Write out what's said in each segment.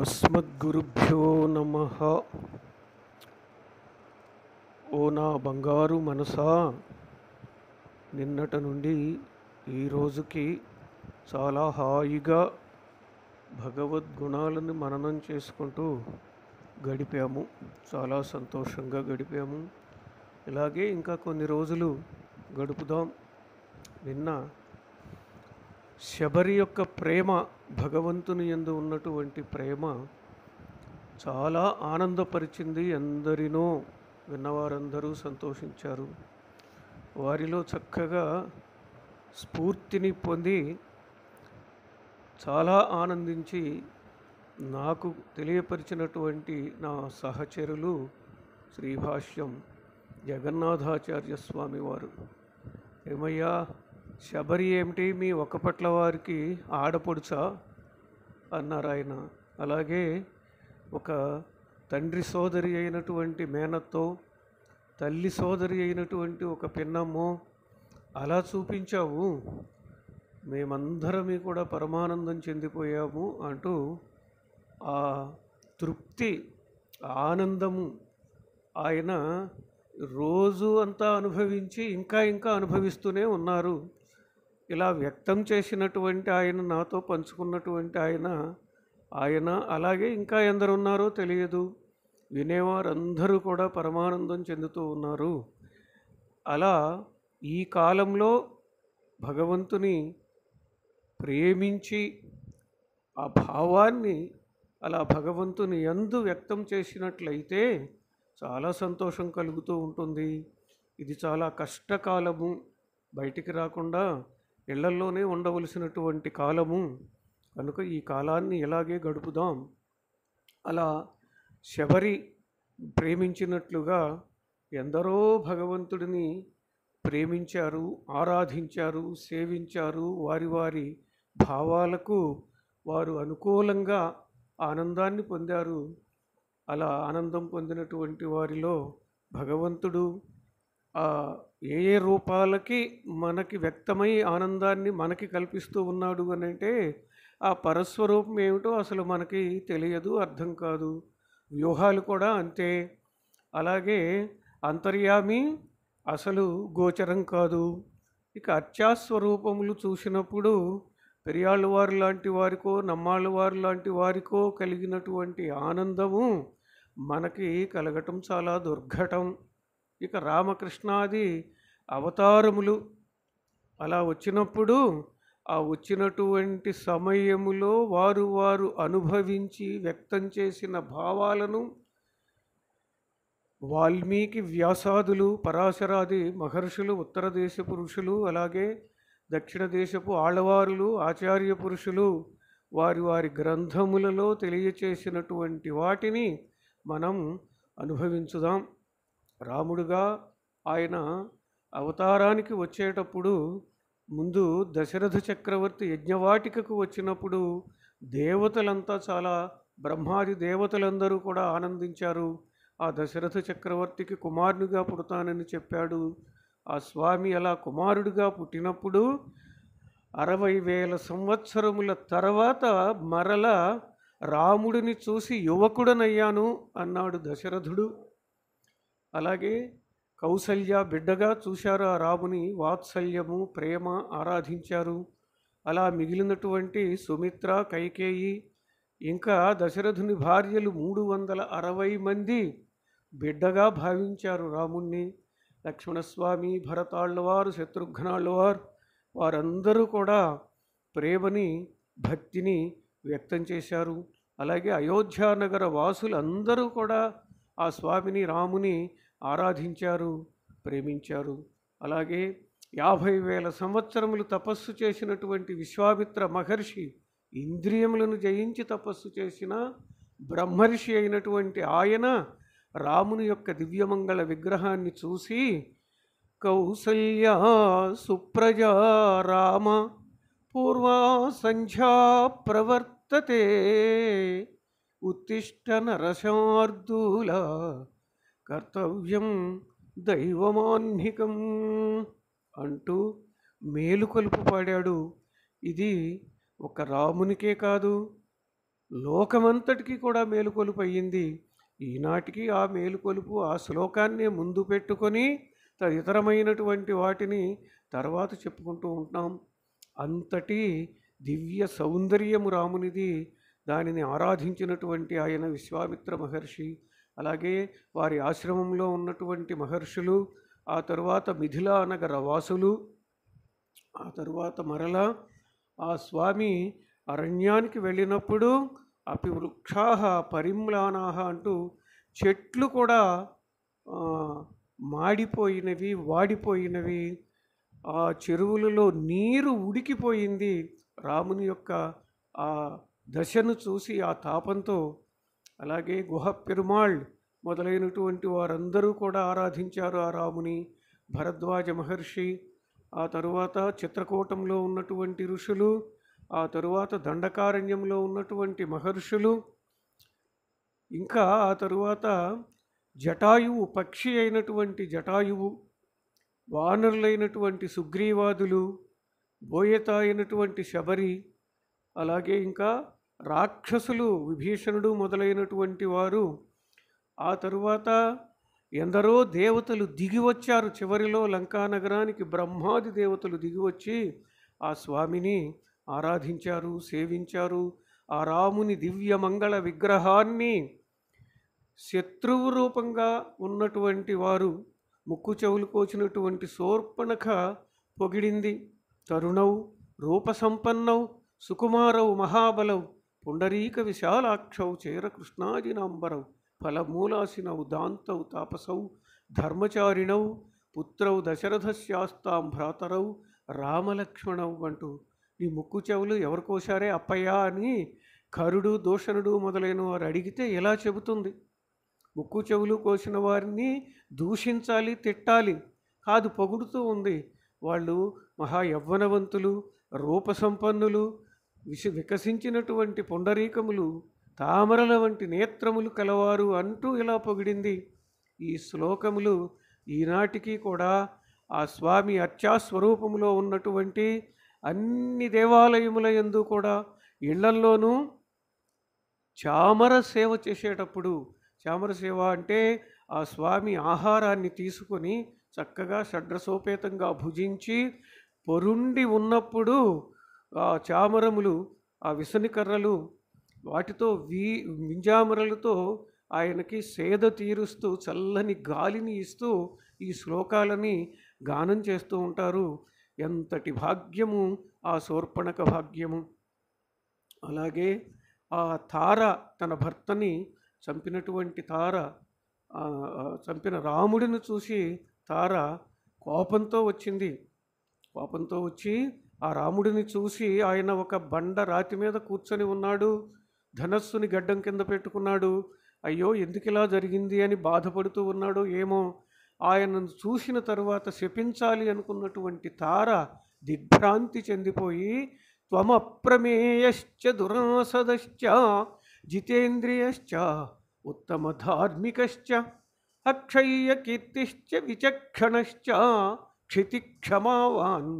అస్మద్గురుభ్యో నమ ఓ నా బంగారు మనసా నిన్నట నుండి ఈరోజుకి చాలా హాయిగా భగవద్గుణాలను మననం చేసుకుంటూ గడిపాము చాలా సంతోషంగా గడిపాము ఇలాగే ఇంకా కొన్ని రోజులు గడుపుదాం నిన్న శబరి యొక్క ప్రేమ భగవంతుని ఎందు ఉన్నటువంటి ప్రేమ చాలా ఆనందపరిచింది ఎందరినో విన్నవారందరూ సంతోషించారు వారిలో చక్కగా స్ఫూర్తిని పొంది చాలా ఆనందించి నాకు తెలియపరిచినటువంటి నా సహచరులు శ్రీభాష్యం జగన్నాథాచార్య స్వామి వారు ఏమయ్యా శబరి ఏమిటి మీ పట్ల వారికి ఆడపడుచా అన్నారు ఆయన అలాగే ఒక తండ్రి సోదరి అయినటువంటి మేనత్తో తల్లి సోదరి అయినటువంటి ఒక పిన్నమ్మో అలా చూపించావు మేమందరమీ కూడా పరమానందం చెందిపోయాము అంటూ ఆ తృప్తి ఆనందము ఆయన రోజు అంతా అనుభవించి ఇంకా ఇంకా అనుభవిస్తూనే ఉన్నారు ఇలా వ్యక్తం చేసినటువంటి ఆయన నాతో పంచుకున్నటువంటి ఆయన ఆయన అలాగే ఇంకా ఎందరు ఉన్నారో తెలియదు వినేవారందరూ కూడా పరమానందం చెందుతూ ఉన్నారు అలా ఈ కాలంలో భగవంతుని ప్రేమించి ఆ భావాన్ని అలా భగవంతుని ఎందు వ్యక్తం చేసినట్లయితే చాలా సంతోషం కలుగుతూ ఉంటుంది ఇది చాలా కష్టకాలము బయటికి రాకుండా ఇళ్లల్లోనే ఉండవలసినటువంటి కాలము కనుక ఈ కాలాన్ని ఎలాగే గడుపుదాం అలా శబరి ప్రేమించినట్లుగా ఎందరో భగవంతుడిని ప్రేమించారు ఆరాధించారు సేవించారు వారి వారి భావాలకు వారు అనుకూలంగా ఆనందాన్ని పొందారు అలా ఆనందం పొందినటువంటి వారిలో భగవంతుడు ఏ ఏ రూపాలకి మనకి వ్యక్తమై ఆనందాన్ని మనకి కల్పిస్తూ ఉన్నాడు అని అంటే ఆ పరస్వరూపం ఏమిటో అసలు మనకి తెలియదు అర్థం కాదు వ్యూహాలు కూడా అంతే అలాగే అంతర్యామి అసలు గోచరం కాదు ఇక అత్యాస్వరూపములు చూసినప్పుడు పెరియాళ్ళు వారు లాంటి వారికో నమ్మాళ్ళు వారు లాంటి వారికో కలిగినటువంటి ఆనందము మనకి కలగటం చాలా దుర్ఘటం ఇక రామకృష్ణాది అవతారములు అలా వచ్చినప్పుడు ఆ వచ్చినటువంటి సమయములో వారు వారు అనుభవించి వ్యక్తం చేసిన భావాలను వాల్మీకి వ్యాసాదులు పరాశరాది మహర్షులు ఉత్తర దేశ పురుషులు అలాగే దక్షిణ దేశపు ఆళ్వారులు ఆచార్య పురుషులు వారి వారి గ్రంథములలో తెలియచేసినటువంటి వాటిని మనం అనుభవించుదాం రాముడుగా ఆయన అవతారానికి వచ్చేటప్పుడు ముందు దశరథ చక్రవర్తి యజ్ఞవాటికకు వచ్చినప్పుడు దేవతలంతా చాలా బ్రహ్మాది దేవతలందరూ కూడా ఆనందించారు ఆ దశరథ చక్రవర్తికి కుమారునిగా పుడతానని చెప్పాడు ఆ స్వామి అలా కుమారుడిగా పుట్టినప్పుడు అరవై వేల సంవత్సరముల తర్వాత మరల రాముడిని చూసి యువకుడనయ్యాను అన్నాడు దశరథుడు అలాగే కౌసల్య బిడ్డగా చూశారు ఆ రాముని వాత్సల్యము ప్రేమ ఆరాధించారు అలా మిగిలినటువంటి సుమిత్ర కైకేయి ఇంకా దశరథుని భార్యలు మూడు వందల అరవై మంది బిడ్డగా భావించారు రాముణ్ణి లక్ష్మణస్వామి భరతాళ్ళవారు శత్రుఘ్నాళ్ళవారు వారందరూ కూడా ప్రేమని భక్తిని వ్యక్తం చేశారు అలాగే అయోధ్యానగర వాసులందరూ కూడా ఆ స్వామిని రాముని ఆరాధించారు ప్రేమించారు అలాగే యాభై వేల సంవత్సరములు తపస్సు చేసినటువంటి విశ్వామిత్ర మహర్షి ఇంద్రియములను జయించి తపస్సు చేసిన బ్రహ్మర్షి అయినటువంటి ఆయన రాముని యొక్క దివ్యమంగళ విగ్రహాన్ని చూసి కౌసల్య సుప్రజ రామ పూర్వా సంధ్యా ప్రవర్తతే ఉత్తిష్ట నరశార్దూల కర్తవ్యం దైవమాన్హికం అంటూ మేలుకొలుపు పాడాడు ఇది ఒక రామునికే కాదు లోకమంతటికీ కూడా మేలుకొలుపు అయ్యింది ఈనాటికి ఆ మేలుకొలుపు ఆ శ్లోకాన్నే ముందు పెట్టుకొని తదితరమైనటువంటి వాటిని తర్వాత చెప్పుకుంటూ ఉంటాం అంతటి దివ్య సౌందర్యము రామునిది దానిని ఆరాధించినటువంటి ఆయన విశ్వామిత్ర మహర్షి అలాగే వారి ఆశ్రమంలో ఉన్నటువంటి మహర్షులు ఆ తరువాత మిథిలా నగర వాసులు ఆ తరువాత మరల ఆ స్వామి అరణ్యానికి వెళ్ళినప్పుడు అపి వృక్షాహ పరిమ్లానాహ అంటూ చెట్లు కూడా మాడిపోయినవి వాడిపోయినవి ఆ చెరువులలో నీరు ఉడికిపోయింది రాముని యొక్క ఆ దశను చూసి ఆ తాపంతో అలాగే గుహ పెరుమాళ్ మొదలైనటువంటి వారందరూ కూడా ఆరాధించారు ఆ రాముని భరద్వాజ మహర్షి ఆ తరువాత చిత్రకూటంలో ఉన్నటువంటి ఋషులు ఆ తరువాత దండకారణ్యంలో ఉన్నటువంటి మహర్షులు ఇంకా ఆ తరువాత జటాయువు పక్షి అయినటువంటి జటాయువు వానరులైనటువంటి సుగ్రీవాదులు బోయత అయినటువంటి శబరి అలాగే ఇంకా రాక్షసులు విభీషణుడు మొదలైనటువంటి వారు ఆ తరువాత ఎందరో దేవతలు దిగివచ్చారు చివరిలో లంకానగరానికి బ్రహ్మాది దేవతలు దిగివచ్చి ఆ స్వామిని ఆరాధించారు సేవించారు ఆ రాముని దివ్య మంగళ విగ్రహాన్ని శత్రువు రూపంగా ఉన్నటువంటి వారు ముక్కు చెవులు కోచినటువంటి సోర్పణఖ పొగిడింది తరుణవు రూపసంపన్నవు సుకుమారవు మహాబలవు పుండరీక విశాలాక్షౌ కృష్ణాజినాంబరౌ ఫలమూలాసినౌ దాంతౌ తాపసౌ ధర్మచారిణౌ పుత్రౌ దశరథ శాస్తాం భ్రాతరౌ రామలక్ష్మణౌ అంటూ నీ ముక్కు చెవులు ఎవరు కోశారే అప్పయ్యా అని కరుడు దూషణుడు మొదలైన వారు అడిగితే ఎలా చెబుతుంది ముక్కు చెవులు కోసిన వారిని దూషించాలి తిట్టాలి కాదు పొగుడుతూ ఉంది వాళ్ళు మహా యవ్వనవంతులు రూపసంపన్నులు విష వికసించినటువంటి పొండరీకములు తామరల వంటి నేత్రములు కలవారు అంటూ ఇలా పొగిడింది ఈ శ్లోకములు ఈనాటికి కూడా ఆ స్వామి అర్చాస్వరూపములో ఉన్నటువంటి అన్ని దేవాలయముల ఎందు కూడా ఇళ్లల్లోనూ చామర సేవ చేసేటప్పుడు చామర సేవ అంటే ఆ స్వామి ఆహారాన్ని తీసుకొని చక్కగా షడ్రసోపేతంగా భుజించి పొరుండి ఉన్నప్పుడు ఆ చామరములు ఆ విసనికర్రలు వాటితో వీ వింజామరలతో ఆయనకి సేద తీరుస్తూ చల్లని గాలిని ఇస్తూ ఈ శ్లోకాలని గానం చేస్తూ ఉంటారు ఎంతటి భాగ్యము ఆ శోర్పణక భాగ్యము అలాగే ఆ తార తన భర్తని చంపినటువంటి తార చంపిన రాముడిని చూసి తార కోపంతో వచ్చింది కోపంతో వచ్చి ఆ రాముడిని చూసి ఆయన ఒక బండ రాతి మీద కూర్చొని ఉన్నాడు ధనస్సుని గడ్డం కింద పెట్టుకున్నాడు అయ్యో ఎందుకు ఇలా జరిగింది అని బాధపడుతూ ఉన్నాడో ఏమో ఆయనను చూసిన తరువాత శపించాలి అనుకున్నటువంటి తార దిగ్భ్రాంతి చెందిపోయి త్వమప్రమేయశ్చ దురాసదశ్చ జితేంద్రియశ్చ ఉత్తమ ధార్మికశ్చ అక్షయ్య కీర్తిశ్చ విచక్షణశ్చ క్షితిక్షమావాన్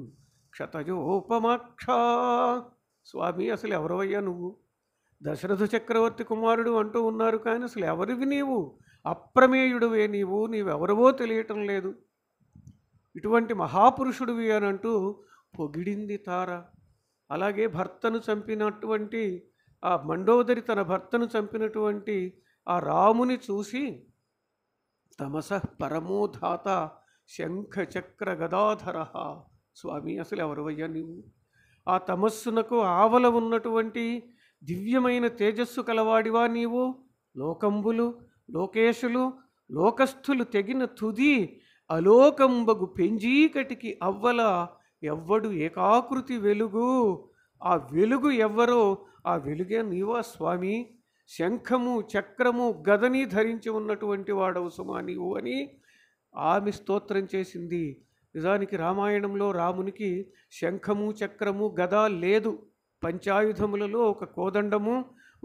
క్షతజోపమాక్ష స్వామి అసలు ఎవరవయ్యా నువ్వు దశరథ చక్రవర్తి కుమారుడు అంటూ ఉన్నారు కానీ అసలు ఎవరివి నీవు అప్రమేయుడువే నీవు నీవెవరవో తెలియటం లేదు ఇటువంటి మహాపురుషుడివి అని అంటూ పొగిడింది తార అలాగే భర్తను చంపినటువంటి ఆ మండోదరి తన భర్తను చంపినటువంటి ఆ రాముని చూసి తమస పరమోధాత శంఖచక్ర గదాధర స్వామి అసలు అయ్యా నీవు ఆ తమస్సునకు ఆవల ఉన్నటువంటి దివ్యమైన తేజస్సు కలవాడివా నీవు లోకంబులు లోకేశులు లోకస్థులు తెగిన తుది అలోకంబగు పెంజీకటికి అవ్వల ఎవ్వడు ఏకాకృతి వెలుగు ఆ వెలుగు ఎవ్వరో ఆ వెలుగే నీవా స్వామి శంఖము చక్రము గదని ధరించి ఉన్నటువంటి వాడవు సుమా నీవు అని ఆమె స్తోత్రం చేసింది నిజానికి రామాయణంలో రామునికి శంఖము చక్రము గద లేదు పంచాయుధములలో ఒక కోదండము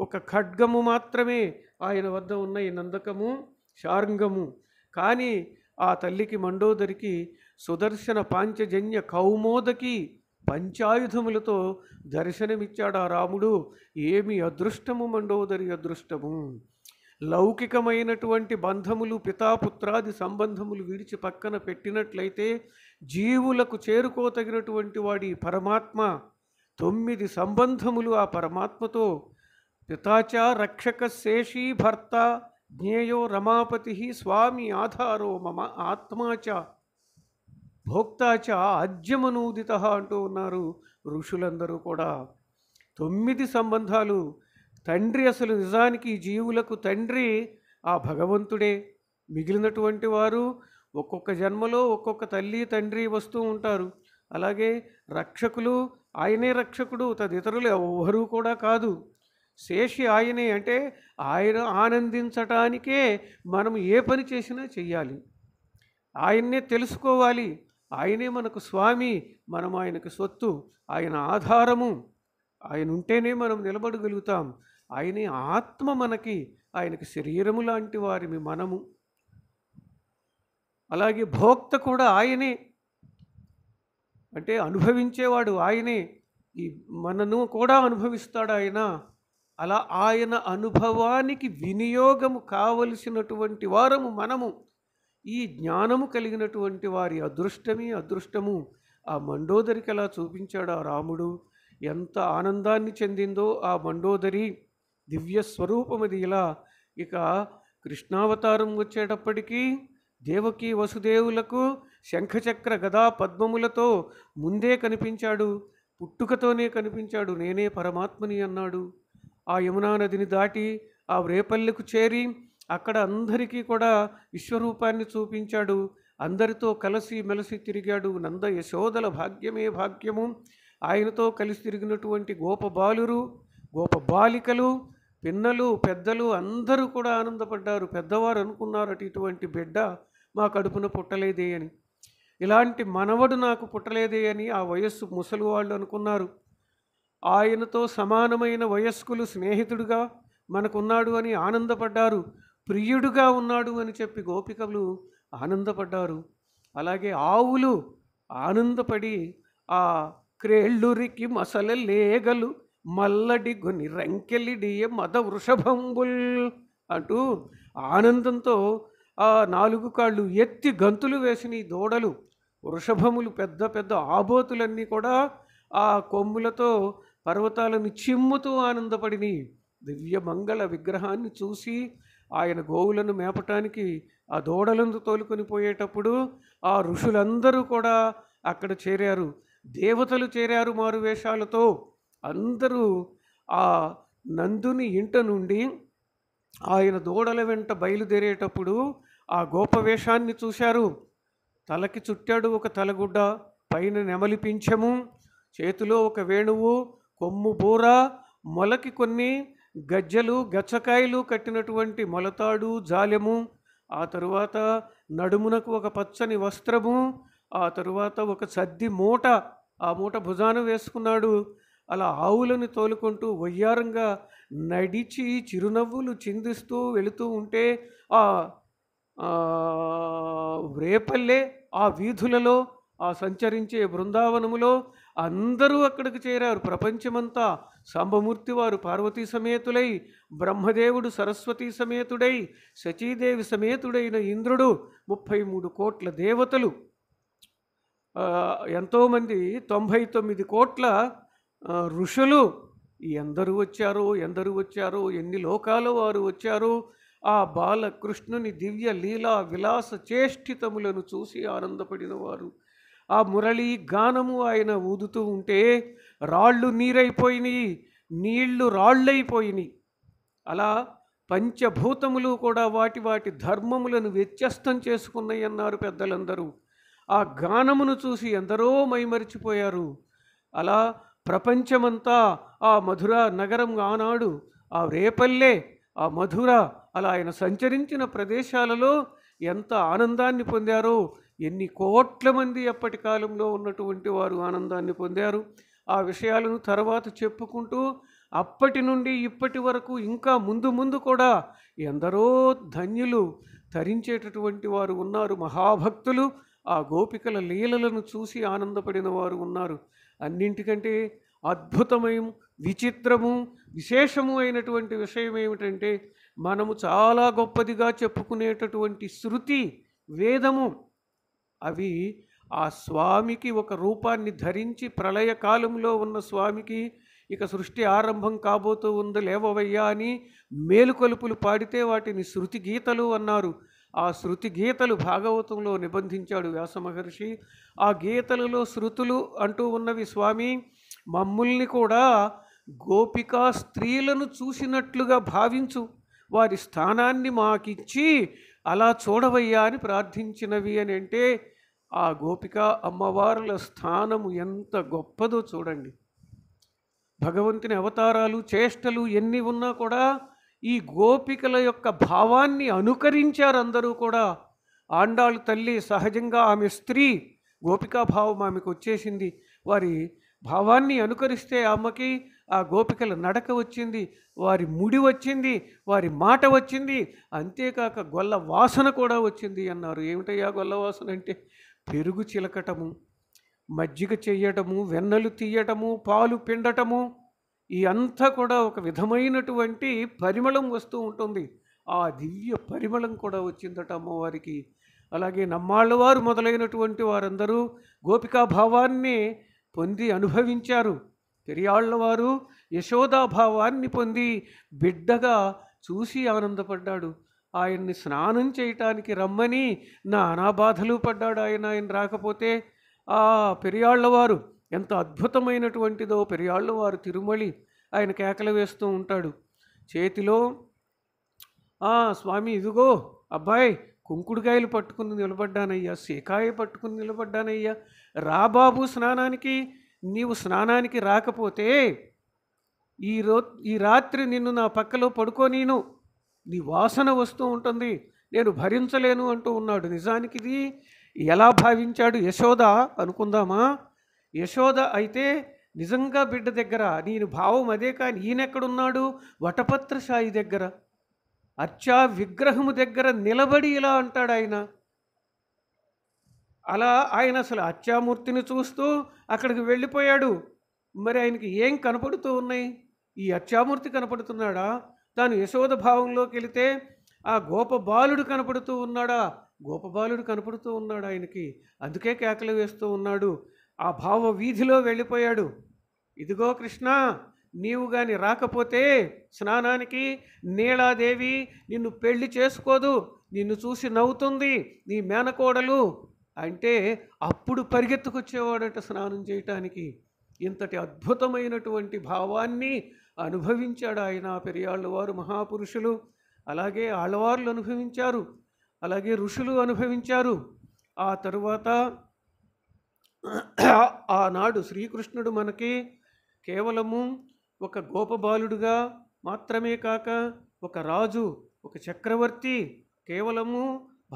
ఒక ఖడ్గము మాత్రమే ఆయన వద్ద ఉన్న ఈ నందకము శార్ంగము కానీ ఆ తల్లికి మండోదరికి సుదర్శన పాంచజన్య కౌమోదకి పంచాయుధములతో దర్శనమిచ్చాడు ఆ రాముడు ఏమి అదృష్టము మండోదరి అదృష్టము లౌకికమైనటువంటి బంధములు పితాపుత్రాది సంబంధములు విడిచి పక్కన పెట్టినట్లయితే జీవులకు చేరుకోతగినటువంటి వాడి పరమాత్మ తొమ్మిది సంబంధములు ఆ పరమాత్మతో పితాచ రక్షక శేషీ భర్త జ్ఞేయో రమాపతి స్వామి ఆధారో మమ ఆత్మాచ భోక్తాచ ఆజ్యమనూదిత అంటూ ఉన్నారు ఋషులందరూ కూడా తొమ్మిది సంబంధాలు తండ్రి అసలు నిజానికి జీవులకు తండ్రి ఆ భగవంతుడే మిగిలినటువంటి వారు ఒక్కొక్క జన్మలో ఒక్కొక్క తల్లి తండ్రి వస్తూ ఉంటారు అలాగే రక్షకులు ఆయనే రక్షకుడు తదితరులు ఎవ్వరూ కూడా కాదు శేషి ఆయనే అంటే ఆయన ఆనందించటానికే మనం ఏ పని చేసినా చెయ్యాలి ఆయన్నే తెలుసుకోవాలి ఆయనే మనకు స్వామి మనం ఆయనకు సొత్తు ఆయన ఆధారము ఆయన ఉంటేనే మనం నిలబడగలుగుతాం ఆయనే ఆత్మ మనకి ఆయనకి శరీరము లాంటి వారిమి మనము అలాగే భోక్త కూడా ఆయనే అంటే అనుభవించేవాడు ఆయనే ఈ మనను కూడా అనుభవిస్తాడు ఆయన అలా ఆయన అనుభవానికి వినియోగము కావలసినటువంటి వారము మనము ఈ జ్ఞానము కలిగినటువంటి వారి అదృష్టమే అదృష్టము ఆ మండోదరికి ఎలా చూపించాడు ఆ రాముడు ఎంత ఆనందాన్ని చెందిందో ఆ మండోదరి దివ్య స్వరూపం అది ఇలా ఇక కృష్ణావతారం వచ్చేటప్పటికీ దేవకి వసుదేవులకు శంఖచక్ర గదా పద్మములతో ముందే కనిపించాడు పుట్టుకతోనే కనిపించాడు నేనే పరమాత్మని అన్నాడు ఆ యమునా నదిని దాటి ఆ రేపల్లెకు చేరి అక్కడ అందరికీ కూడా విశ్వరూపాన్ని చూపించాడు అందరితో కలిసి మెలసి తిరిగాడు నంద యశోదల భాగ్యమే భాగ్యము ఆయనతో కలిసి తిరిగినటువంటి గోపబాలురు గోపబాలికలు పిన్నలు పెద్దలు అందరూ కూడా ఆనందపడ్డారు పెద్దవారు అనుకున్నారట ఇటువంటి బిడ్డ మా కడుపున పుట్టలేదే అని ఇలాంటి మనవడు నాకు పుట్టలేదే అని ఆ వయస్సు ముసలి వాళ్ళు అనుకున్నారు ఆయనతో సమానమైన వయస్కులు స్నేహితుడుగా మనకున్నాడు అని ఆనందపడ్డారు ప్రియుడుగా ఉన్నాడు అని చెప్పి గోపికలు ఆనందపడ్డారు అలాగే ఆవులు ఆనందపడి ఆ క్రేళ్ళురికి మసలలేగలు లేగలు మల్లడి మల్లడిగుని రంకెలిడియ మద వృషభంబుల్ అంటూ ఆనందంతో ఆ నాలుగు కాళ్ళు ఎత్తి గంతులు వేసిన ఈ దూడలు వృషభములు పెద్ద పెద్ద ఆబోతులన్నీ కూడా ఆ కొమ్ములతో పర్వతాలను చిమ్ముతూ ఆనందపడిని దివ్య మంగళ విగ్రహాన్ని చూసి ఆయన గోవులను మేపటానికి ఆ దూడలందు తోలుకొని పోయేటప్పుడు ఆ ఋషులందరూ కూడా అక్కడ చేరారు దేవతలు చేరారు మారు వేషాలతో అందరూ ఆ నందుని ఇంట నుండి ఆయన దూడల వెంట బయలుదేరేటప్పుడు ఆ గోప వేషాన్ని చూశారు తలకి చుట్టాడు ఒక తలగుడ్డ పైన నెమలి పింఛము చేతిలో ఒక వేణువు కొమ్ము బూర మొలకి కొన్ని గజ్జలు గచ్చకాయలు కట్టినటువంటి మొలతాడు జాలెము ఆ తరువాత నడుమునకు ఒక పచ్చని వస్త్రము ఆ తరువాత ఒక సద్ది మూట ఆ మూట భుజాన వేసుకున్నాడు అలా ఆవులను తోలుకుంటూ వయ్యారంగా నడిచి చిరునవ్వులు చిందిస్తూ వెళుతూ ఉంటే ఆ రేపల్లే ఆ వీధులలో ఆ సంచరించే బృందావనములో అందరూ అక్కడికి చేరారు ప్రపంచమంతా సాంబమూర్తి వారు పార్వతీ సమేతులై బ్రహ్మదేవుడు సరస్వతీ సమేతుడై సచీదేవి సమేతుడైన ఇంద్రుడు ముప్పై మూడు కోట్ల దేవతలు ఎంతోమంది తొంభై తొమ్మిది కోట్ల ఋషులు ఎందరు వచ్చారు ఎందరు వచ్చారు ఎన్ని లోకాల వారు వచ్చారు ఆ బాలకృష్ణుని దివ్య లీలా విలాస చేష్టితములను చూసి ఆనందపడినవారు ఆ మురళీ గానము ఆయన ఊదుతూ ఉంటే రాళ్ళు నీరైపోయినాయి నీళ్లు రాళ్ళైపోయినాయి అలా పంచభూతములు కూడా వాటి వాటి ధర్మములను వ్యత్యస్తం చేసుకున్నాయి అన్నారు పెద్దలందరూ ఆ గానమును చూసి ఎందరో మైమరిచిపోయారు అలా ప్రపంచమంతా ఆ మధుర నగరం ఆనాడు ఆ రేపల్లే ఆ మధుర అలా ఆయన సంచరించిన ప్రదేశాలలో ఎంత ఆనందాన్ని పొందారో ఎన్ని కోట్ల మంది ఎప్పటి కాలంలో ఉన్నటువంటి వారు ఆనందాన్ని పొందారు ఆ విషయాలను తర్వాత చెప్పుకుంటూ అప్పటి నుండి ఇప్పటి వరకు ఇంకా ముందు ముందు కూడా ఎందరో ధన్యులు తరించేటటువంటి వారు ఉన్నారు మహాభక్తులు ఆ గోపికల లీలలను చూసి ఆనందపడిన వారు ఉన్నారు అన్నింటికంటే అద్భుతమయం విచిత్రము విశేషము అయినటువంటి విషయం ఏమిటంటే మనము చాలా గొప్పదిగా చెప్పుకునేటటువంటి శృతి వేదము అవి ఆ స్వామికి ఒక రూపాన్ని ధరించి ప్రళయకాలంలో ఉన్న స్వామికి ఇక సృష్టి ఆరంభం కాబోతూ ఉంది లేవవయ్యా అని మేలుకొలుపులు పాడితే వాటిని శృతి గీతలు అన్నారు ఆ శృతి గీతలు భాగవతంలో నిబంధించాడు వ్యాసమహర్షి ఆ గీతలలో శృతులు అంటూ ఉన్నవి స్వామి మమ్ముల్ని కూడా గోపికా స్త్రీలను చూసినట్లుగా భావించు వారి స్థానాన్ని మాకిచ్చి అలా చూడవయ్యా అని ప్రార్థించినవి అని అంటే ఆ గోపిక అమ్మవారుల స్థానము ఎంత గొప్పదో చూడండి భగవంతుని అవతారాలు చేష్టలు ఎన్ని ఉన్నా కూడా ఈ గోపికల యొక్క భావాన్ని అనుకరించారు అందరూ కూడా ఆండాళ్ళు తల్లి సహజంగా ఆమె స్త్రీ గోపికా భావం ఆమెకు వచ్చేసింది వారి భావాన్ని అనుకరిస్తే ఆమెకి ఆ గోపికల నడక వచ్చింది వారి ముడి వచ్చింది వారి మాట వచ్చింది అంతేకాక గొల్ల వాసన కూడా వచ్చింది అన్నారు ఏమిటయ్యా గొల్ల వాసన అంటే పెరుగు చిలకటము మజ్జిగ చెయ్యటము వెన్నలు తీయటము పాలు పిండటము ఈ అంతా కూడా ఒక విధమైనటువంటి పరిమళం వస్తూ ఉంటుంది ఆ దివ్య పరిమళం కూడా వచ్చిందట అమ్మవారికి అలాగే నమ్మాళ్ళవారు మొదలైనటువంటి వారందరూ గోపికా భావాన్ని పొంది అనుభవించారు పెరియాళ్ళవారు యశోదాభావాన్ని పొంది బిడ్డగా చూసి ఆనందపడ్డాడు ఆయన్ని స్నానం చేయటానికి రమ్మని నా అనాబాధలు పడ్డాడు ఆయన ఆయన రాకపోతే ఆ పెరియాళ్ళవారు ఎంత అద్భుతమైనటువంటిదో పెరియాళ్ళు వారు తిరుమలి ఆయన కేకలు వేస్తూ ఉంటాడు చేతిలో స్వామి ఇదిగో అబ్బాయి కుంకుడుకాయలు పట్టుకుని నిలబడ్డానయ్యా సీకాయ పట్టుకుని నిలబడ్డానయ్యా రాబాబు స్నానానికి నీవు స్నానానికి రాకపోతే ఈ రో ఈ రాత్రి నిన్ను నా పక్కలో పడుకోనీను నీ వాసన వస్తూ ఉంటుంది నేను భరించలేను అంటూ ఉన్నాడు నిజానికి ఇది ఎలా భావించాడు యశోద అనుకుందామా యశోద అయితే నిజంగా బిడ్డ దగ్గర నేను భావం అదే కానీ ఈయనెక్కడున్నాడు సాయి దగ్గర అర్చా విగ్రహము దగ్గర నిలబడి ఇలా అంటాడు ఆయన అలా ఆయన అసలు అర్చామూర్తిని చూస్తూ అక్కడికి వెళ్ళిపోయాడు మరి ఆయనకి ఏం కనపడుతూ ఉన్నాయి ఈ అర్చామూర్తి కనపడుతున్నాడా తాను యశోద భావంలోకి వెళితే ఆ గోపబాలుడు కనపడుతూ ఉన్నాడా గోపబాలుడు కనపడుతూ ఉన్నాడు ఆయనకి అందుకే కేకలు వేస్తూ ఉన్నాడు ఆ భావ వీధిలో వెళ్ళిపోయాడు ఇదిగో కృష్ణ నీవు గాని రాకపోతే స్నానానికి నీళాదేవి నిన్ను పెళ్లి చేసుకోదు నిన్ను చూసి నవ్వుతుంది నీ మేనకోడలు అంటే అప్పుడు పరిగెత్తుకొచ్చేవాడట స్నానం చేయటానికి ఇంతటి అద్భుతమైనటువంటి భావాన్ని అనుభవించాడు ఆయన పెరియాళ్ళు వారు మహాపురుషులు అలాగే ఆళ్ళవార్లు అనుభవించారు అలాగే ఋషులు అనుభవించారు ఆ తరువాత ఆనాడు శ్రీకృష్ణుడు మనకి కేవలము ఒక గోపబాలుడుగా మాత్రమే కాక ఒక రాజు ఒక చక్రవర్తి కేవలము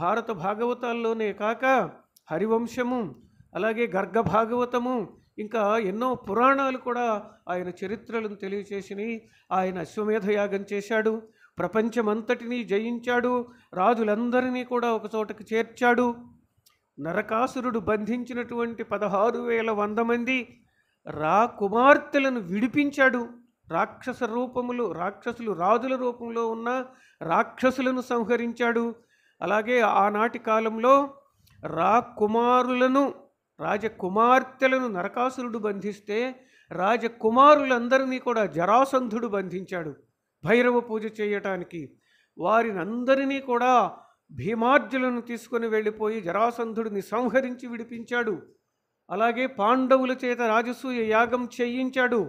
భారత భాగవతాల్లోనే కాక హరివంశము అలాగే గర్గ భాగవతము ఇంకా ఎన్నో పురాణాలు కూడా ఆయన చరిత్రలను తెలియచేసినాయి ఆయన అశ్వమేధ యాగం చేశాడు ప్రపంచమంతటినీ జయించాడు రాజులందరినీ కూడా ఒక చోటకి చేర్చాడు నరకాసురుడు బంధించినటువంటి పదహారు వేల వంద మంది రా కుమార్తెలను విడిపించాడు రాక్షస రూపములు రాక్షసులు రాజుల రూపంలో ఉన్న రాక్షసులను సంహరించాడు అలాగే ఆనాటి కాలంలో రాకుమారులను రాజకుమార్తెలను నరకాసురుడు బంధిస్తే రాజకుమారులందరినీ కూడా జరాసంధుడు బంధించాడు భైరవ పూజ చేయటానికి వారిని అందరినీ కూడా భీమార్జులను తీసుకొని వెళ్ళిపోయి జరాసంధుడిని సంహరించి విడిపించాడు అలాగే పాండవుల చేత రాజసూయ యాగం చేయించాడు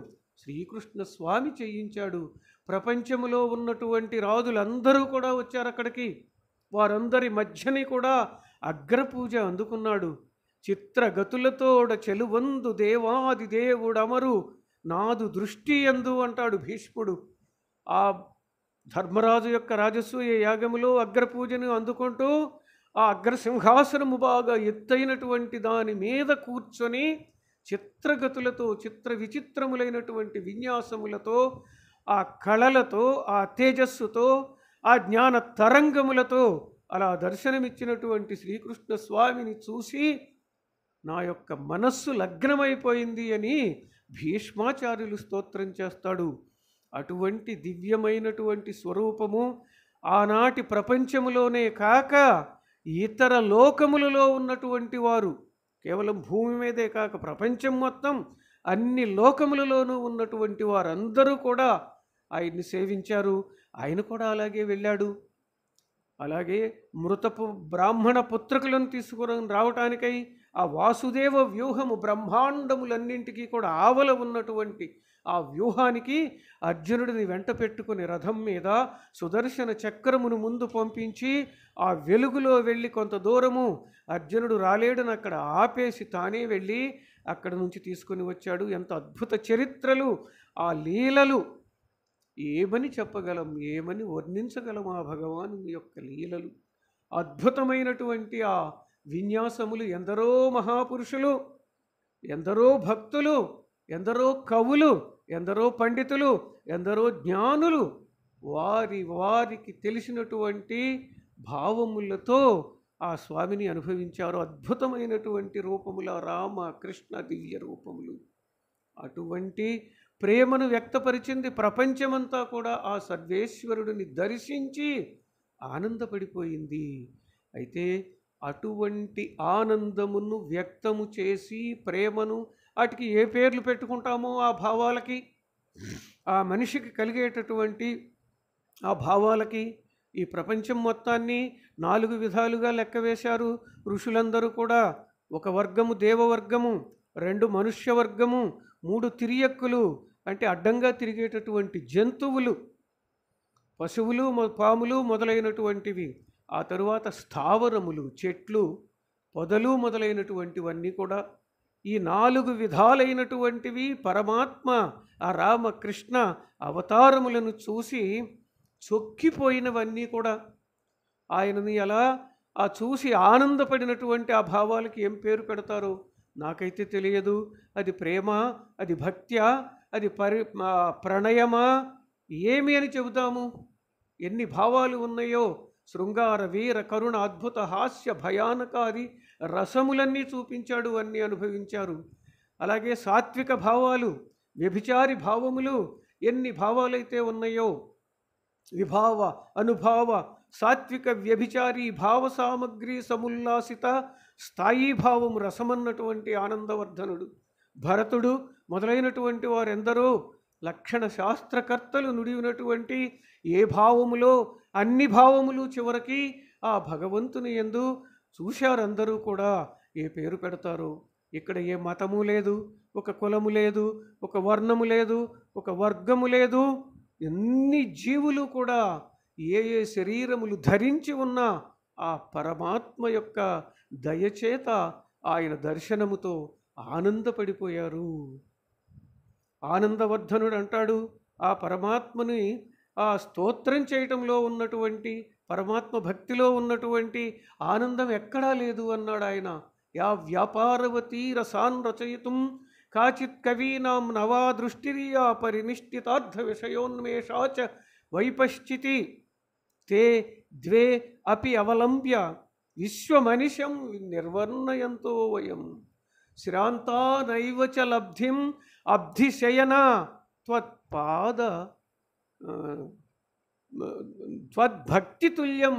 శ్రీకృష్ణ స్వామి చేయించాడు ప్రపంచంలో ఉన్నటువంటి రాజులందరూ కూడా వచ్చారు అక్కడికి వారందరి మధ్యని కూడా అగ్రపూజ అందుకున్నాడు చిత్రగతులతోడ చెలువందు దేవాది దేవుడమరు నాదు దృష్టి ఎందు అంటాడు భీష్ముడు ఆ ధర్మరాజు యొక్క రాజస్సు ఈ యాగములో అగ్రపూజను అందుకుంటూ ఆ అగ్రసింహాసనము బాగా ఎత్తైనటువంటి దాని మీద కూర్చొని చిత్రగతులతో చిత్ర విచిత్రములైనటువంటి విన్యాసములతో ఆ కళలతో ఆ తేజస్సుతో ఆ జ్ఞాన తరంగములతో అలా దర్శనమిచ్చినటువంటి శ్రీకృష్ణ స్వామిని చూసి నా యొక్క మనస్సు లగ్నమైపోయింది అని భీష్మాచార్యులు స్తోత్రం చేస్తాడు అటువంటి దివ్యమైనటువంటి స్వరూపము ఆనాటి ప్రపంచములోనే కాక ఇతర లోకములలో ఉన్నటువంటి వారు కేవలం భూమి మీదే కాక ప్రపంచం మొత్తం అన్ని లోకములలోనూ ఉన్నటువంటి వారందరూ కూడా ఆయన్ని సేవించారు ఆయన కూడా అలాగే వెళ్ళాడు అలాగే మృతపు బ్రాహ్మణ పుత్రికలను తీసుకుని రావటానికై ఆ వాసుదేవ వ్యూహము బ్రహ్మాండములన్నింటికీ కూడా ఆవల ఉన్నటువంటి ఆ వ్యూహానికి అర్జునుడిని వెంట పెట్టుకుని రథం మీద సుదర్శన చక్రమును ముందు పంపించి ఆ వెలుగులో వెళ్ళి కొంత దూరము అర్జునుడు రాలేడని అక్కడ ఆపేసి తానే వెళ్ళి అక్కడ నుంచి తీసుకుని వచ్చాడు ఎంత అద్భుత చరిత్రలు ఆ లీలలు ఏమని చెప్పగలం ఏమని వర్ణించగలం ఆ భగవాను యొక్క లీలలు అద్భుతమైనటువంటి ఆ విన్యాసములు ఎందరో మహాపురుషులు ఎందరో భక్తులు ఎందరో కవులు ఎందరో పండితులు ఎందరో జ్ఞానులు వారి వారికి తెలిసినటువంటి భావములతో ఆ స్వామిని అనుభవించారు అద్భుతమైనటువంటి రూపముల రామ కృష్ణ దివ్య రూపములు అటువంటి ప్రేమను వ్యక్తపరిచింది ప్రపంచమంతా కూడా ఆ సర్వేశ్వరుడిని దర్శించి ఆనందపడిపోయింది అయితే అటువంటి ఆనందమును వ్యక్తము చేసి ప్రేమను వాటికి ఏ పేర్లు పెట్టుకుంటామో ఆ భావాలకి ఆ మనిషికి కలిగేటటువంటి ఆ భావాలకి ఈ ప్రపంచం మొత్తాన్ని నాలుగు విధాలుగా లెక్క వేశారు ఋషులందరూ కూడా ఒక వర్గము దేవవర్గము రెండు మనుష్య వర్గము మూడు తిరియక్కులు అంటే అడ్డంగా తిరిగేటటువంటి జంతువులు పశువులు పాములు మొదలైనటువంటివి ఆ తరువాత స్థావరములు చెట్లు పొదలు మొదలైనటువంటివన్నీ కూడా ఈ నాలుగు విధాలైనటువంటివి పరమాత్మ ఆ రామకృష్ణ అవతారములను చూసి చొక్కిపోయినవన్నీ కూడా ఆయనని ఎలా ఆ చూసి ఆనందపడినటువంటి ఆ భావాలకి ఏం పేరు పెడతారు నాకైతే తెలియదు అది ప్రేమ అది భక్త్య అది పరి ప్రణయమా ఏమి అని చెబుతాము ఎన్ని భావాలు ఉన్నాయో శృంగార వీర కరుణ అద్భుత హాస్య భయానక అది రసములన్నీ చూపించాడు అన్నీ అనుభవించారు అలాగే సాత్విక భావాలు వ్యభిచారి భావములు ఎన్ని భావాలైతే ఉన్నాయో విభావ అనుభావ సాత్విక వ్యభిచారి భావ సామగ్రి సముల్లాసిత స్థాయి భావం రసమన్నటువంటి ఆనందవర్ధనుడు భరతుడు మొదలైనటువంటి వారెందరో లక్షణ శాస్త్రకర్తలు నుడివినటువంటి ఏ భావములో అన్ని భావములు చివరికి ఆ భగవంతుని ఎందు చూశారందరూ కూడా ఏ పేరు పెడతారు ఇక్కడ ఏ మతము లేదు ఒక కులము లేదు ఒక వర్ణము లేదు ఒక వర్గము లేదు ఎన్ని జీవులు కూడా ఏ ఏ శరీరములు ధరించి ఉన్నా ఆ పరమాత్మ యొక్క దయచేత ఆయన దర్శనముతో ఆనందపడిపోయారు ఆనందవర్ధనుడు అంటాడు ఆ పరమాత్మని ఆ స్తోత్రం చేయటంలో ఉన్నటువంటి పరమాత్మ భక్తిలో ఉన్నటువంటి ఆనందం ఎక్కడా లేదు అన్నాడు ఆయన యా వ్యాపారవతీ రసాన్ రచయితం కాచిత్ కవీనాం నవా దృష్టిరియా పరినిష్ఠితార్థ విషయోన్మేషాచ వైపశ్చితి తే ద్వే అపి అవలంబ్య విశ్వమనిషం నిర్వర్ణయంతో వయం శ్రాంతా లబ్ధిం అబ్ధిశయన త్వత్పాద త్వద్భక్తి తుల్యం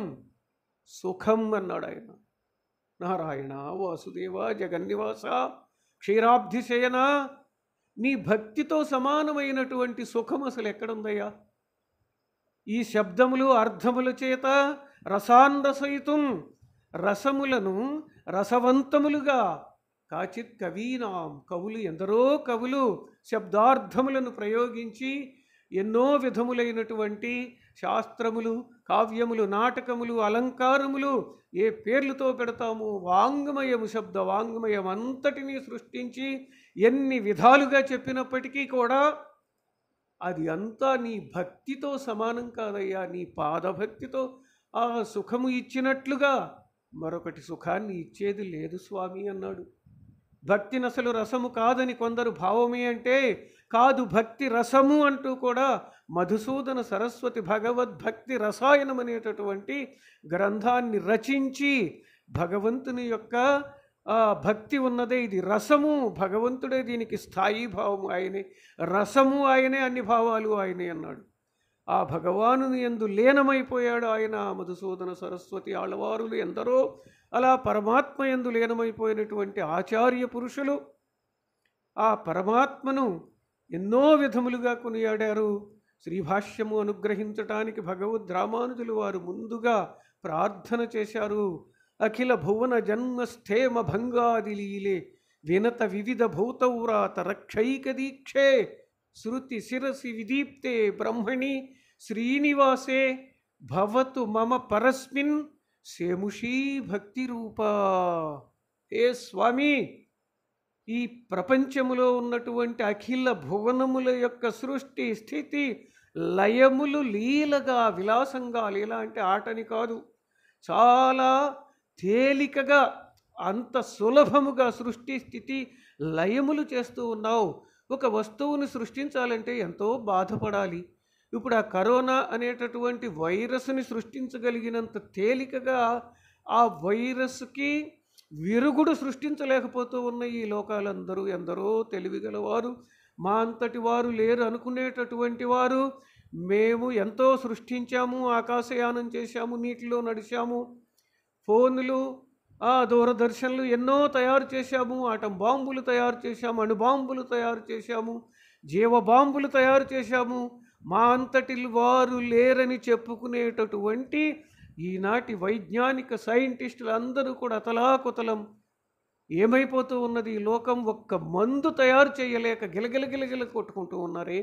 సుఖం అన్నాడు ఆయన నారాయణ వాసుదేవ జగన్నివాస క్షీరాబ్ధిశయన నీ భక్తితో సమానమైనటువంటి సుఖం అసలు ఎక్కడుందయ్యా ఈ శబ్దములు అర్థముల చేత రసాన్రసయితం రసములను రసవంతములుగా కాచిత్ కవీనాం కవులు ఎందరో కవులు శబ్దార్థములను ప్రయోగించి ఎన్నో విధములైనటువంటి శాస్త్రములు కావ్యములు నాటకములు అలంకారములు ఏ పేర్లతో పెడతాము వాంగ్మయము శబ్ద వాంగ్మయం అంతటినీ సృష్టించి ఎన్ని విధాలుగా చెప్పినప్పటికీ కూడా అది అంతా నీ భక్తితో సమానం కాదయ్యా నీ పాదభక్తితో ఆ సుఖము ఇచ్చినట్లుగా మరొకటి సుఖాన్ని ఇచ్చేది లేదు స్వామి అన్నాడు భక్తి నసలు రసము కాదని కొందరు భావమే అంటే కాదు భక్తి రసము అంటూ కూడా మధుసూదన సరస్వతి భగవద్భక్తి రసాయనం అనేటటువంటి గ్రంథాన్ని రచించి భగవంతుని యొక్క భక్తి ఉన్నదే ఇది రసము భగవంతుడే దీనికి స్థాయి భావము ఆయనే రసము ఆయనే అన్ని భావాలు ఆయనే అన్నాడు ఆ భగవాను ఎందు లీనమైపోయాడు ఆయన మధుసూదన సరస్వతి ఆళ్ళవారులు ఎందరో అలా పరమాత్మ ఎందు లీనమైపోయినటువంటి ఆచార్య పురుషులు ఆ పరమాత్మను ఎన్నో విధములుగా కొనియాడారు శ్రీభాష్యము అనుగ్రహించటానికి భగవద్ రామానుజులు వారు ముందుగా ప్రార్థన చేశారు అఖిల భువన జన్మ స్థేమ భంగాదిలీలే వినత వివిధ భూతౌరాత రక్షైక దీక్షే శృతి శిరసి విదీప్తే బ్రహ్మణి శ్రీనివాసే భవతు మమ పరస్మిన్ సేముషీ భక్తి రూపా ఏ స్వామి ఈ ప్రపంచములో ఉన్నటువంటి అఖిల భువనముల యొక్క సృష్టి స్థితి లయములు లీలగా విలాసంగా లీల అంటే ఆటని కాదు చాలా తేలికగా అంత సులభముగా సృష్టి స్థితి లయములు చేస్తూ ఉన్నావు ఒక వస్తువును సృష్టించాలంటే ఎంతో బాధపడాలి ఇప్పుడు ఆ కరోనా అనేటటువంటి వైరస్ని సృష్టించగలిగినంత తేలికగా ఆ వైరస్కి విరుగుడు సృష్టించలేకపోతూ ఉన్న ఈ లోకాలందరూ ఎందరో తెలివిగలవారు మా అంతటి వారు లేరు అనుకునేటటువంటి వారు మేము ఎంతో సృష్టించాము ఆకాశయానం చేశాము నీటిలో నడిచాము ఫోన్లు ఆ దూరదర్శన్లు ఎన్నో తయారు చేశాము ఆటం బాంబులు తయారు చేశాము అణుబాంబులు తయారు చేశాము జీవ బాంబులు తయారు చేశాము మా అంతటి వారు లేరని చెప్పుకునేటటువంటి ఈనాటి వైజ్ఞానిక సైంటిస్టులు అందరూ కూడా అతలాకుతలం ఏమైపోతూ ఉన్నది ఈ లోకం ఒక్క మందు తయారు చేయలేక గిలగిలగిలగిల కొట్టుకుంటూ ఉన్నారే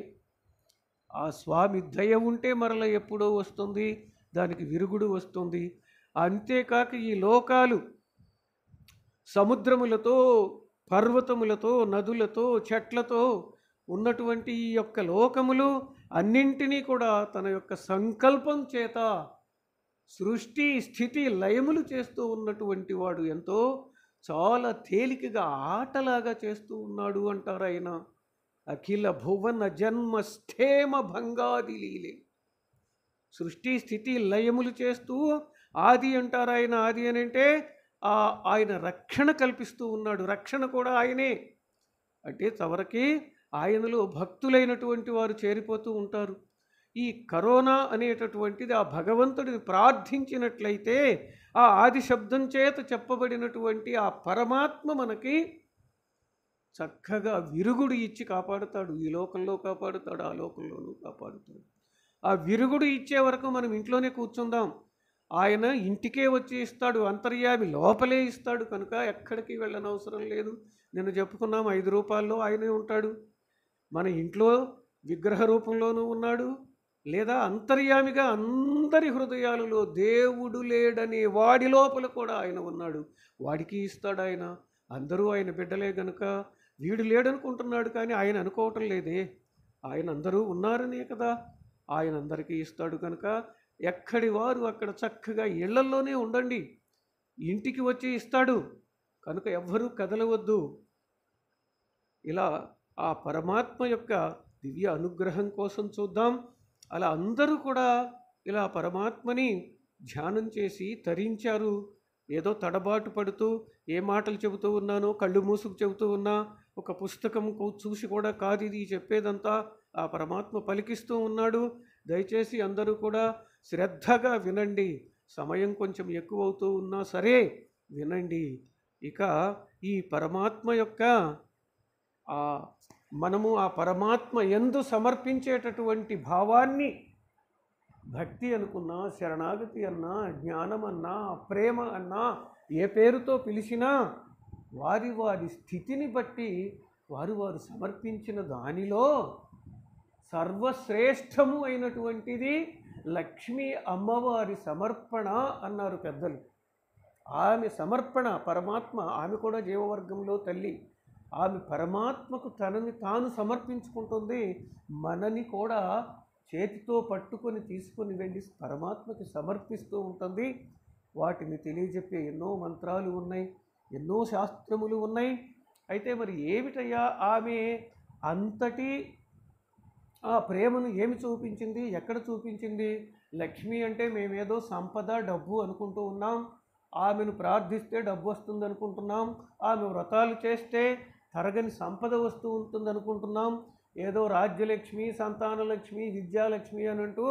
ఆ స్వామి దయ ఉంటే మరల ఎప్పుడో వస్తుంది దానికి విరుగుడు వస్తుంది అంతేకాక ఈ లోకాలు సముద్రములతో పర్వతములతో నదులతో చెట్లతో ఉన్నటువంటి ఈ యొక్క లోకములు అన్నింటినీ కూడా తన యొక్క సంకల్పం చేత సృష్టి స్థితి లయములు చేస్తూ ఉన్నటువంటి వాడు ఎంతో చాలా తేలికగా ఆటలాగా చేస్తూ ఉన్నాడు అంటారు ఆయన అఖిల భువన జన్మ స్థేమ భంగాది లీలే సృష్టి స్థితి లయములు చేస్తూ ఆది అంటారు ఆయన ఆది అని అంటే ఆయన రక్షణ కల్పిస్తూ ఉన్నాడు రక్షణ కూడా ఆయనే అంటే తవరకి ఆయనలో భక్తులైనటువంటి వారు చేరిపోతూ ఉంటారు ఈ కరోనా అనేటటువంటిది ఆ భగవంతుడిని ప్రార్థించినట్లయితే ఆ ఆది శబ్దం చేత చెప్పబడినటువంటి ఆ పరమాత్మ మనకి చక్కగా విరుగుడు ఇచ్చి కాపాడుతాడు ఈ లోకంలో కాపాడుతాడు ఆ లోకంలోనూ కాపాడుతాడు ఆ విరుగుడు ఇచ్చే వరకు మనం ఇంట్లోనే కూర్చుందాం ఆయన ఇంటికే వచ్చి ఇస్తాడు అంతర్యామి లోపలే ఇస్తాడు కనుక ఎక్కడికి వెళ్ళనవసరం లేదు నిన్న చెప్పుకున్నాం ఐదు రూపాల్లో ఆయనే ఉంటాడు మన ఇంట్లో విగ్రహ రూపంలోనూ ఉన్నాడు లేదా అంతర్యామిగా అందరి హృదయాలలో దేవుడు లేడని వాడి లోపల కూడా ఆయన ఉన్నాడు వాడికి ఇస్తాడు ఆయన అందరూ ఆయన బిడ్డలే గనుక వీడు లేడనుకుంటున్నాడు కానీ ఆయన అనుకోవటం లేదే ఆయన అందరూ ఉన్నారనే కదా ఆయన అందరికీ ఇస్తాడు కనుక ఎక్కడి వారు అక్కడ చక్కగా ఇళ్లల్లోనే ఉండండి ఇంటికి వచ్చి ఇస్తాడు కనుక ఎవ్వరూ కదలవద్దు ఇలా ఆ పరమాత్మ యొక్క దివ్య అనుగ్రహం కోసం చూద్దాం అలా అందరూ కూడా ఇలా పరమాత్మని ధ్యానం చేసి తరించారు ఏదో తడబాటు పడుతూ ఏ మాటలు చెబుతూ ఉన్నానో కళ్ళు మూసుకు చెబుతూ ఉన్నా ఒక పుస్తకం చూసి కూడా కాదు ఇది చెప్పేదంతా ఆ పరమాత్మ పలికిస్తూ ఉన్నాడు దయచేసి అందరూ కూడా శ్రద్ధగా వినండి సమయం కొంచెం ఎక్కువ అవుతూ ఉన్నా సరే వినండి ఇక ఈ పరమాత్మ యొక్క ఆ మనము ఆ పరమాత్మ ఎందు సమర్పించేటటువంటి భావాన్ని భక్తి అనుకున్నా శరణాగతి అన్నా జ్ఞానం అన్నా ప్రేమ అన్నా ఏ పేరుతో పిలిచినా వారి వారి స్థితిని బట్టి వారు వారు సమర్పించిన దానిలో సర్వశ్రేష్టము అయినటువంటిది లక్ష్మీ అమ్మవారి సమర్పణ అన్నారు పెద్దలు ఆమె సమర్పణ పరమాత్మ ఆమె కూడా జీవవర్గంలో తల్లి ఆమె పరమాత్మకు తనని తాను సమర్పించుకుంటుంది మనని కూడా చేతితో పట్టుకొని తీసుకొని వెళ్ళి పరమాత్మకి సమర్పిస్తూ ఉంటుంది వాటిని తెలియజెప్పే ఎన్నో మంత్రాలు ఉన్నాయి ఎన్నో శాస్త్రములు ఉన్నాయి అయితే మరి ఏమిటయ్యా ఆమె అంతటి ఆ ప్రేమను ఏమి చూపించింది ఎక్కడ చూపించింది లక్ష్మి అంటే మేమేదో సంపద డబ్బు అనుకుంటూ ఉన్నాం ఆమెను ప్రార్థిస్తే డబ్బు వస్తుంది అనుకుంటున్నాం ఆమె వ్రతాలు చేస్తే తరగని సంపద వస్తూ ఉంటుంది అనుకుంటున్నాం ఏదో రాజ్యలక్ష్మి సంతానలక్ష్మి విద్యాలక్ష్మి అని అంటూ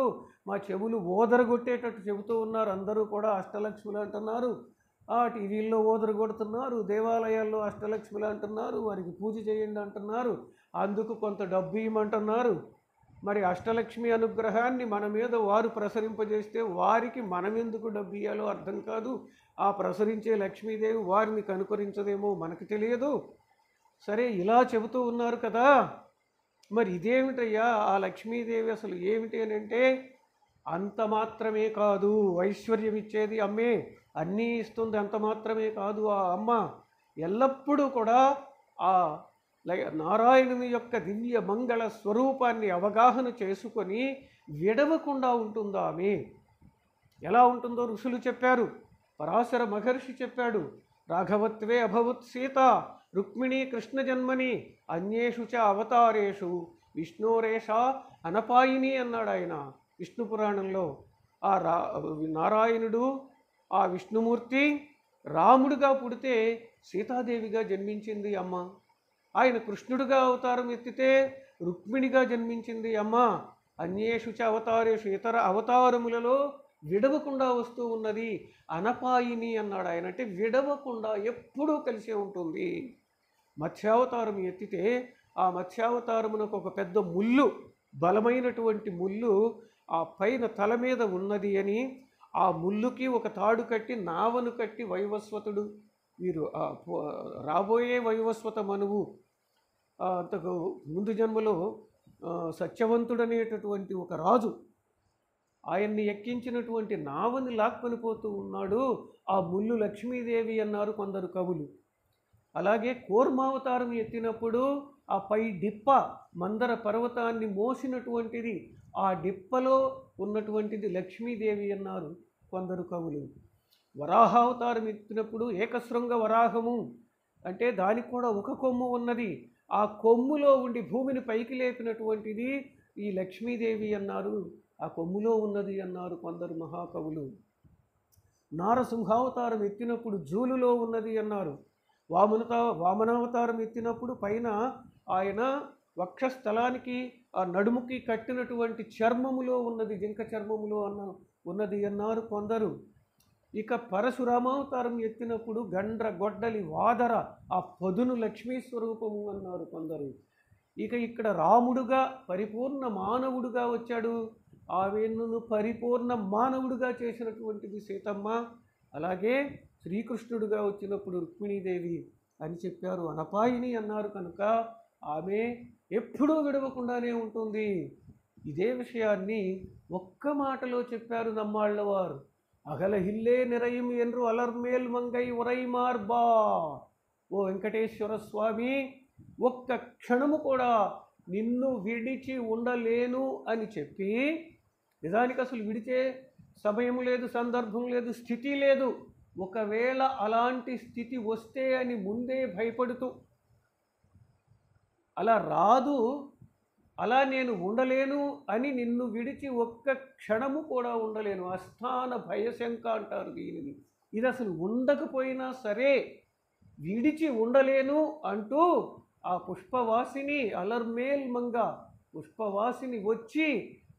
మా చెవులు ఓదరగొట్టేటట్టు చెబుతూ ఉన్నారు అందరూ కూడా అష్టలక్ష్మిలు అంటున్నారు ఆ టీవీల్లో ఓదరగొడుతున్నారు దేవాలయాల్లో అష్టలక్ష్మిలు అంటున్నారు వారికి పూజ చేయండి అంటున్నారు అందుకు కొంత డబ్బు ఇవ్వమంటున్నారు మరి అష్టలక్ష్మి అనుగ్రహాన్ని మన మీద వారు ప్రసరింపజేస్తే వారికి మనమెందుకు డబ్బు ఇయ్యాలో అర్థం కాదు ఆ ప్రసరించే లక్ష్మీదేవి వారిని కనుకరించదేమో మనకు తెలియదు సరే ఇలా చెబుతూ ఉన్నారు కదా మరి ఇదేమిటయ్యా ఆ లక్ష్మీదేవి అసలు ఏమిటి అని అంటే అంత మాత్రమే కాదు ఐశ్వర్యం ఇచ్చేది అమ్మే అన్నీ ఇస్తుంది అంత మాత్రమే కాదు ఆ అమ్మ ఎల్లప్పుడూ కూడా ఆ నారాయణుని యొక్క దివ్య మంగళ స్వరూపాన్ని అవగాహన చేసుకొని విడవకుండా ఉంటుందామె ఎలా ఉంటుందో ఋషులు చెప్పారు పరాశర మహర్షి చెప్పాడు రాఘవత్వే అభవత్ సీత రుక్మిణి కృష్ణ జన్మని అన్యేషు చ అవతారేషు విష్ణోరేష అనపాయిని అన్నాడు ఆయన విష్ణు పురాణంలో ఆ రా నారాయణుడు ఆ విష్ణుమూర్తి రాముడుగా పుడితే సీతాదేవిగా జన్మించింది అమ్మ ఆయన కృష్ణుడుగా అవతారం ఎత్తితే రుక్మిణిగా జన్మించింది అమ్మ అన్యేషు చ అవతారేషు ఇతర అవతారములలో విడవకుండా వస్తూ ఉన్నది అనపాయిని అన్నాడు ఆయన అంటే విడవకుండా ఎప్పుడూ కలిసే ఉంటుంది మత్స్యావతారం ఎత్తితే ఆ మత్స్యావతారమునకు ఒక పెద్ద ముళ్ళు బలమైనటువంటి ముళ్ళు ఆ పైన తల మీద ఉన్నది అని ఆ ముళ్ళుకి ఒక తాడు కట్టి నావను కట్టి వైవస్వతుడు వీరు రాబోయే వైవస్వత మనువు అంతకు ముందు జన్మలో సత్యవంతుడనేటటువంటి ఒక రాజు ఆయన్ని ఎక్కించినటువంటి నావని లాక్కొని పోతూ ఉన్నాడు ఆ ముల్లు లక్ష్మీదేవి అన్నారు కొందరు కవులు అలాగే కోర్మావతారం ఎత్తినప్పుడు ఆ పై డిప్ప మందర పర్వతాన్ని మోసినటువంటిది ఆ డిప్పలో ఉన్నటువంటిది లక్ష్మీదేవి అన్నారు కొందరు కవులు వరాహావతారం ఎత్తినప్పుడు ఏకశృంగ వరాహము అంటే దానికి కూడా ఒక కొమ్ము ఉన్నది ఆ కొమ్ములో ఉండి భూమిని పైకి లేపినటువంటిది ఈ లక్ష్మీదేవి అన్నారు ఆ కొమ్ములో ఉన్నది అన్నారు కొందరు మహాకవులు నారసింహావతారం ఎత్తినప్పుడు జూలులో ఉన్నది అన్నారు వామనతా వామనావతారం ఎత్తినప్పుడు పైన ఆయన వక్షస్థలానికి ఆ నడుముకి కట్టినటువంటి చర్మములో ఉన్నది జింక చర్మములో అన్న ఉన్నది అన్నారు కొందరు ఇక పరశురామావతారం ఎత్తినప్పుడు గండ్ర గొడ్డలి వాదర ఆ పదును లక్ష్మీ స్వరూపము అన్నారు కొందరు ఇక ఇక్కడ రాముడుగా పరిపూర్ణ మానవుడుగా వచ్చాడు ఆమెను పరిపూర్ణ మానవుడుగా చేసినటువంటిది సీతమ్మ అలాగే శ్రీకృష్ణుడుగా వచ్చినప్పుడు రుక్మిణీదేవి అని చెప్పారు అనపాయిని అన్నారు కనుక ఆమె ఎప్పుడూ విడవకుండానే ఉంటుంది ఇదే విషయాన్ని ఒక్క మాటలో చెప్పారు నమ్మాళ్ళవారు అగలహిల్లే నిరయం ఎన్రు అలర్మేల్ మంగై ఉరైమార్ బా ఓ వెంకటేశ్వర స్వామి ఒక్క క్షణము కూడా నిన్ను విడిచి ఉండలేను అని చెప్పి నిజానికి అసలు విడిచే సమయం లేదు సందర్భం లేదు స్థితి లేదు ఒకవేళ అలాంటి స్థితి వస్తే అని ముందే భయపడుతూ అలా రాదు అలా నేను ఉండలేను అని నిన్ను విడిచి ఒక్క క్షణము కూడా ఉండలేను అస్థాన భయశంక అంటారు దీనిని ఇది అసలు ఉండకపోయినా సరే విడిచి ఉండలేను అంటూ ఆ పుష్పవాసిని అలర్మేల్మంగా పుష్పవాసిని వచ్చి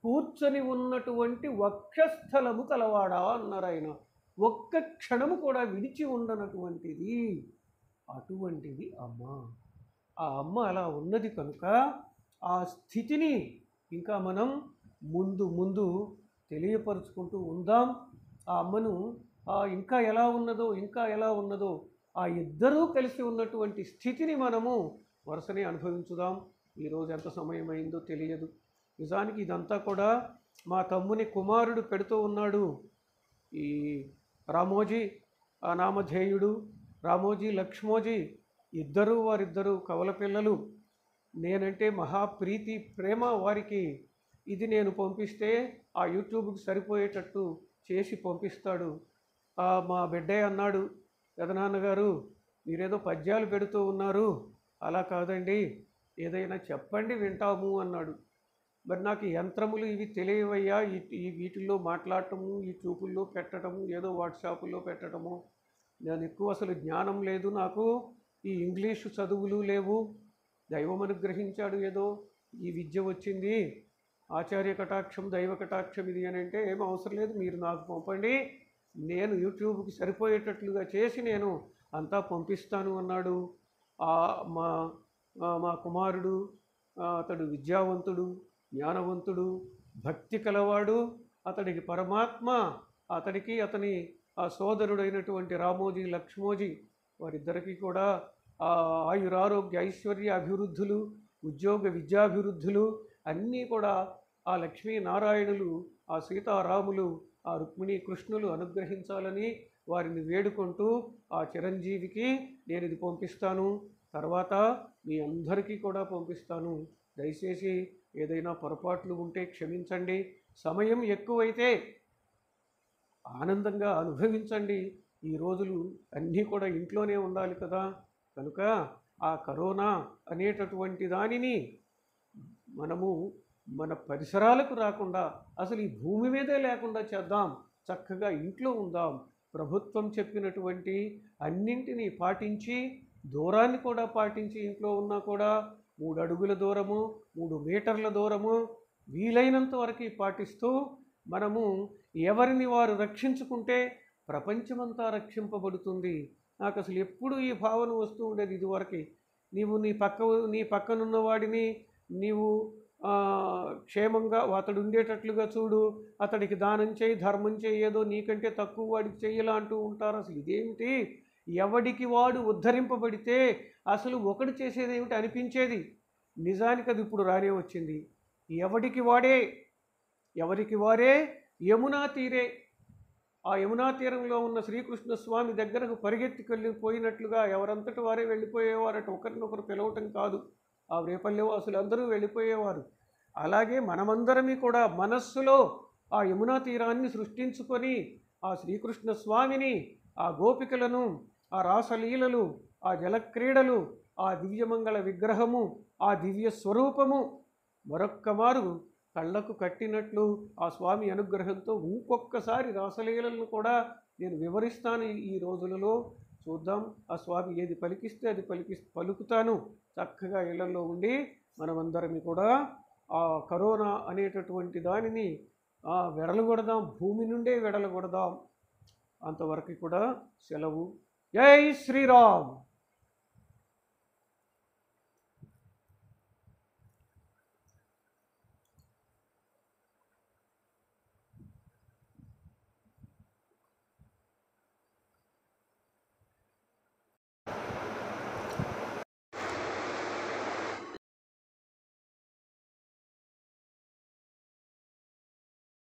కూర్చొని ఉన్నటువంటి వక్షస్థలము కలవాడా అన్నారు ఆయన ఒక్క క్షణము కూడా విడిచి ఉండనటువంటిది అటువంటిది అమ్మ ఆ అమ్మ అలా ఉన్నది కనుక ఆ స్థితిని ఇంకా మనం ముందు ముందు తెలియపరుచుకుంటూ ఉందాం ఆ అమ్మను ఇంకా ఎలా ఉన్నదో ఇంకా ఎలా ఉన్నదో ఆ ఇద్దరూ కలిసి ఉన్నటువంటి స్థితిని మనము వరుసనే అనుభవించుదాం ఈరోజు ఎంత సమయమైందో తెలియదు నిజానికి ఇదంతా కూడా మా తమ్ముని కుమారుడు పెడుతూ ఉన్నాడు ఈ రామోజీ నామధేయుడు రామోజీ లక్ష్మోజీ ఇద్దరు వారిద్దరు కవల పిల్లలు నేనంటే మహాప్రీతి ప్రేమ వారికి ఇది నేను పంపిస్తే ఆ యూట్యూబ్కి సరిపోయేటట్టు చేసి పంపిస్తాడు మా బిడ్డయ్య అన్నాడు పెదనాన్నగారు మీరేదో పద్యాలు పెడుతూ ఉన్నారు అలా కాదండి ఏదైనా చెప్పండి వింటాము అన్నాడు మరి నాకు యంత్రములు ఇవి తెలియవయ్యా ఈ వీటిల్లో మాట్లాడటము ఈ చూపుల్లో పెట్టడము ఏదో వాట్సాప్లో పెట్టడము నేను ఎక్కువ అసలు జ్ఞానం లేదు నాకు ఈ ఇంగ్లీషు చదువులు లేవు దైవం అనుగ్రహించాడు ఏదో ఈ విద్య వచ్చింది ఆచార్య కటాక్షం దైవ కటాక్షం ఇది అని అంటే ఏం అవసరం లేదు మీరు నాకు పంపండి నేను యూట్యూబ్కి సరిపోయేటట్లుగా చేసి నేను అంతా పంపిస్తాను అన్నాడు మా మా కుమారుడు అతడు విద్యావంతుడు జ్ఞానవంతుడు భక్తి కలవాడు అతడికి పరమాత్మ అతడికి అతని ఆ సోదరుడైనటువంటి రామోజీ లక్ష్మోజీ వారిద్దరికీ కూడా ఆ ఆయురారోగ్య ఐశ్వర్య అభివృద్ధులు ఉద్యోగ విద్యాభివృద్ధులు అన్నీ కూడా ఆ లక్ష్మీనారాయణులు ఆ సీతారాములు ఆ రుక్మిణీ కృష్ణులు అనుగ్రహించాలని వారిని వేడుకుంటూ ఆ చిరంజీవికి నేను ఇది పంపిస్తాను తర్వాత మీ అందరికీ కూడా పంపిస్తాను దయచేసి ఏదైనా పొరపాట్లు ఉంటే క్షమించండి సమయం ఎక్కువైతే ఆనందంగా అనుభవించండి ఈ రోజులు అన్నీ కూడా ఇంట్లోనే ఉండాలి కదా కనుక ఆ కరోనా అనేటటువంటి దానిని మనము మన పరిసరాలకు రాకుండా అసలు ఈ భూమి మీదే లేకుండా చేద్దాం చక్కగా ఇంట్లో ఉందాం ప్రభుత్వం చెప్పినటువంటి అన్నింటినీ పాటించి దూరాన్ని కూడా పాటించి ఇంట్లో ఉన్నా కూడా మూడు అడుగుల దూరము మూడు మీటర్ల దూరము వీలైనంత వరకు పాటిస్తూ మనము ఎవరిని వారు రక్షించుకుంటే ప్రపంచమంతా రక్షింపబడుతుంది నాకు అసలు ఎప్పుడు ఈ భావన వస్తూ ఉండేది ఇదివరకు నీవు నీ పక్క నీ పక్కనున్న వాడిని నీవు క్షేమంగా అతడు ఉండేటట్లుగా చూడు అతడికి దానం చేయి ధర్మం చేయేదో నీకంటే తక్కువ వాడికి చెయ్యలా అంటూ ఉంటారు అసలు ఇదేమిటి ఎవడికి వాడు ఉద్ధరింపబడితే అసలు ఒకడు చేసేది ఏమిటి అనిపించేది నిజానికి అది ఇప్పుడు రానే వచ్చింది ఎవడికి వాడే ఎవరికి వారే యమునా తీరే ఆ యమునా తీరంలో ఉన్న శ్రీకృష్ణస్వామి దగ్గరకు పరిగెత్తికి పోయినట్లుగా ఎవరంతటి వారే వెళ్ళిపోయేవారట ఒకరినొకరు పిలవటం కాదు ఆ రేపల్లెవాసులు అందరూ వెళ్ళిపోయేవారు అలాగే మనమందరమీ కూడా మనస్సులో ఆ యమునా తీరాన్ని సృష్టించుకొని ఆ శ్రీకృష్ణ స్వామిని ఆ గోపికలను ఆ రాసలీలలు ఆ జలక్రీడలు ఆ దివ్యమంగళ విగ్రహము ఆ దివ్య స్వరూపము మరొక్క మారు కళ్ళకు కట్టినట్లు ఆ స్వామి అనుగ్రహంతో ఇంకొక్కసారి రాసలీలను కూడా నేను వివరిస్తాను ఈ రోజులలో చూద్దాం ఆ స్వామి ఏది పలికిస్తే అది పలికి పలుకుతాను చక్కగా ఇళ్లలో ఉండి మనమందరము కూడా ఆ కరోనా అనేటటువంటి దానిని కొడదాం భూమి నుండే కొడదాం అంతవరకు కూడా సెలవు జై శ్రీరామ్